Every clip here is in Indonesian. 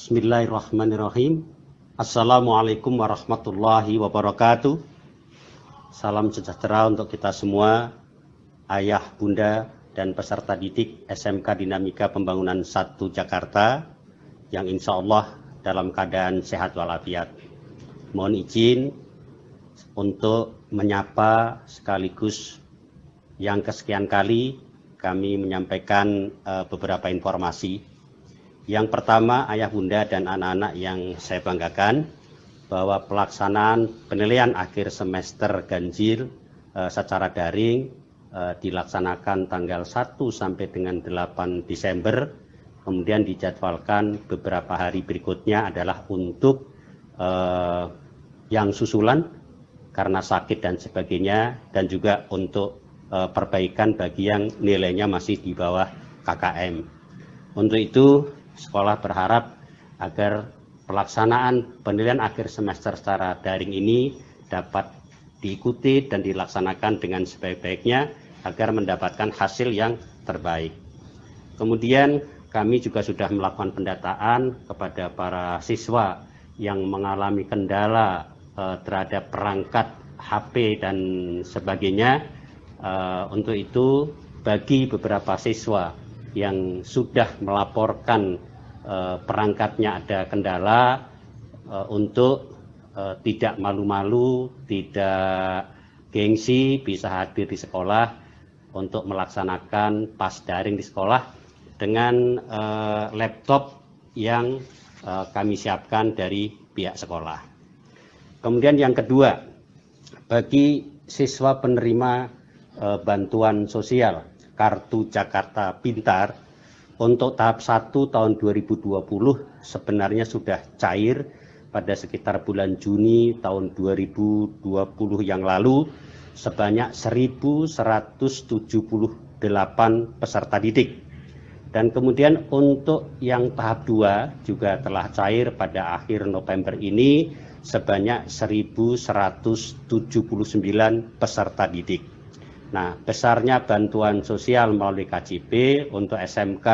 Bismillahirrahmanirrahim. Assalamualaikum warahmatullahi wabarakatuh. Salam sejahtera untuk kita semua, ayah, bunda, dan peserta didik SMK Dinamika Pembangunan 1 Jakarta yang insya Allah dalam keadaan sehat walafiat. Mohon izin untuk menyapa sekaligus yang kesekian kali kami menyampaikan eh, beberapa informasi yang pertama, ayah bunda dan anak-anak yang saya banggakan bahwa pelaksanaan penilaian akhir semester ganjil eh, secara daring eh, dilaksanakan tanggal 1 sampai dengan 8 Desember. Kemudian dijadwalkan beberapa hari berikutnya adalah untuk eh, yang susulan karena sakit dan sebagainya dan juga untuk eh, perbaikan bagi yang nilainya masih di bawah KKM. Untuk itu sekolah berharap agar pelaksanaan penilaian akhir semester secara daring ini dapat diikuti dan dilaksanakan dengan sebaik-baiknya agar mendapatkan hasil yang terbaik. Kemudian kami juga sudah melakukan pendataan kepada para siswa yang mengalami kendala eh, terhadap perangkat HP dan sebagainya. Eh, untuk itu bagi beberapa siswa yang sudah melaporkan Eh, perangkatnya ada kendala eh, untuk eh, tidak malu-malu, tidak gengsi bisa hadir di sekolah untuk melaksanakan pas daring di sekolah dengan laptop yang kami siapkan dari pihak sekolah. Kemudian yang kedua, bagi siswa penerima bantuan sosial Kartu Jakarta Pintar untuk tahap 1 tahun 2020 sebenarnya sudah cair pada sekitar bulan Juni tahun 2020 yang lalu sebanyak 1178 peserta didik. Dan kemudian untuk yang tahap 2 juga telah cair pada akhir November ini sebanyak 1179 peserta didik. Nah, besarnya bantuan sosial melalui KJP untuk SMK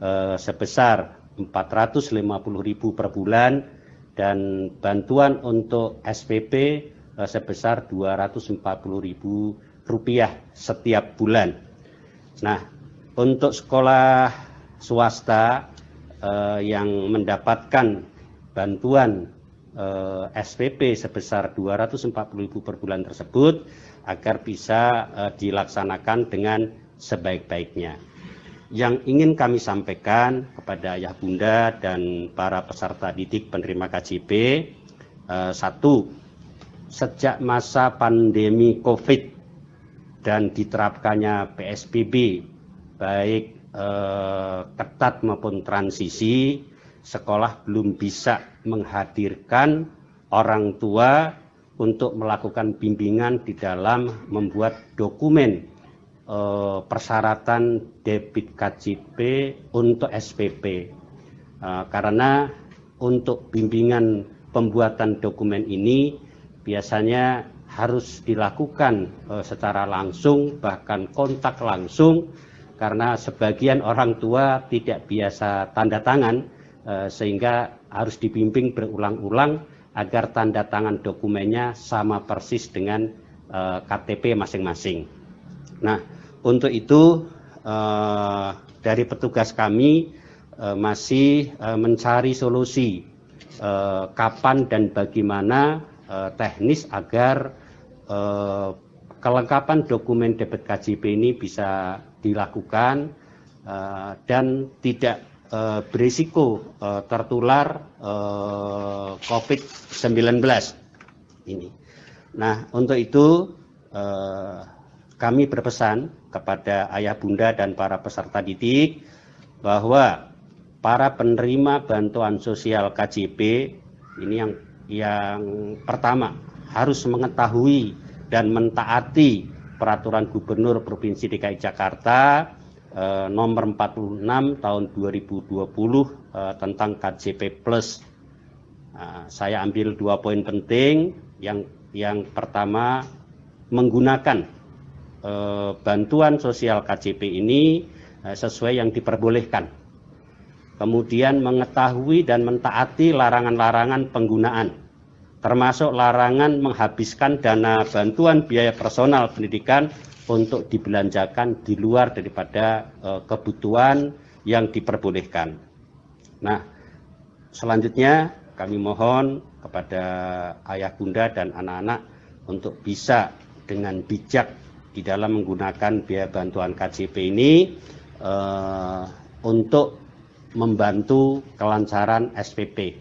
eh, sebesar 450.000 per bulan dan bantuan untuk SPP eh, sebesar 240.000 rupiah setiap bulan. Nah, untuk sekolah swasta eh, yang mendapatkan bantuan eh, SPP sebesar 240.000 per bulan tersebut agar bisa uh, dilaksanakan dengan sebaik-baiknya. Yang ingin kami sampaikan kepada ayah bunda dan para peserta didik penerima KJP, uh, e, satu, sejak masa pandemi COVID dan diterapkannya PSBB, baik eh, ketat maupun transisi, sekolah belum bisa menghadirkan orang tua untuk melakukan bimbingan di dalam membuat dokumen eh, persyaratan debit KJP untuk SPP. Eh, karena untuk bimbingan pembuatan dokumen ini biasanya harus dilakukan eh, secara langsung bahkan kontak langsung karena sebagian orang tua tidak biasa tanda tangan eh, sehingga harus dibimbing berulang-ulang agar tanda tangan dokumennya sama persis dengan uh, eh, KTP masing-masing. Nah, untuk itu uh, dari petugas kami uh, masih uh, mencari solusi uh, kapan dan bagaimana uh, teknis agar uh, kelengkapan dokumen debit KJP ini bisa dilakukan uh, dan tidak eh, berisiko eh, tertular eh, COVID-19 ini. Nah, untuk itu eh, kami berpesan kepada ayah bunda dan para peserta didik bahwa para penerima bantuan sosial KJP ini yang yang pertama harus mengetahui dan mentaati peraturan gubernur Provinsi DKI Jakarta Eh, nomor 46 tahun 2020 eh, tentang KJP Plus. Nah, saya ambil dua poin penting. Yang yang pertama menggunakan eh, bantuan sosial KJP ini sesuai yang diperbolehkan. Kemudian mengetahui dan mentaati larangan-larangan penggunaan termasuk larangan menghabiskan dana bantuan biaya personal pendidikan untuk dibelanjakan di luar daripada uh, kebutuhan yang diperbolehkan. Nah, selanjutnya kami mohon kepada ayah bunda dan anak-anak untuk bisa dengan bijak di dalam menggunakan biaya bantuan KCP ini uh, untuk membantu kelancaran SPP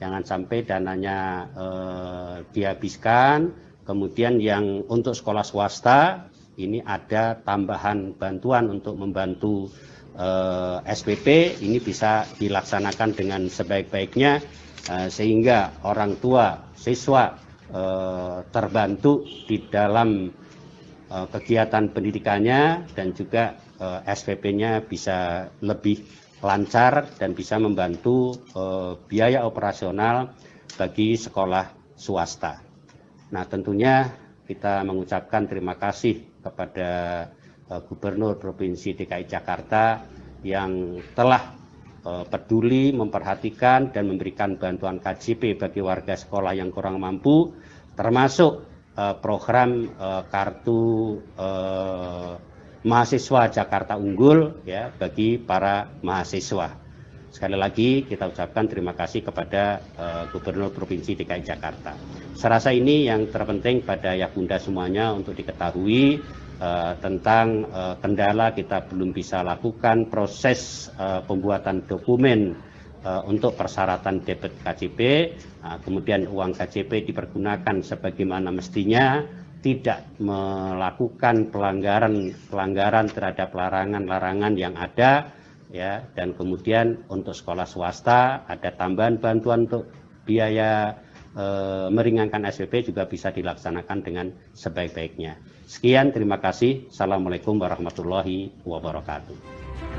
Jangan sampai dananya eh, dihabiskan. Kemudian yang untuk sekolah swasta ini ada tambahan bantuan untuk membantu eh, SPP ini bisa dilaksanakan dengan sebaik-baiknya eh, sehingga orang tua siswa eh, terbantu di dalam eh, kegiatan pendidikannya dan juga eh, SPP-nya bisa lebih lancar dan bisa membantu eh, biaya operasional bagi sekolah swasta. Nah, tentunya kita mengucapkan terima kasih kepada eh, Gubernur Provinsi DKI Jakarta yang telah eh, peduli, memperhatikan dan memberikan bantuan KJP bagi warga sekolah yang kurang mampu termasuk eh, program eh, kartu eh, mahasiswa Jakarta unggul ya bagi para mahasiswa. Sekali lagi kita ucapkan terima kasih kepada uh, Gubernur Provinsi DKI Jakarta. Serasa ini yang terpenting pada Yakunda semuanya untuk diketahui uh, tentang uh, kendala kita belum bisa lakukan proses uh, pembuatan dokumen uh, untuk persyaratan debit KJP, uh, nah, kemudian uang KJP dipergunakan sebagaimana mestinya tidak melakukan pelanggaran-pelanggaran terhadap larangan-larangan yang ada ya dan kemudian untuk sekolah swasta ada tambahan bantuan untuk biaya e, meringankan SPP juga bisa dilaksanakan dengan sebaik-baiknya. Sekian terima kasih. Assalamualaikum warahmatullahi wabarakatuh.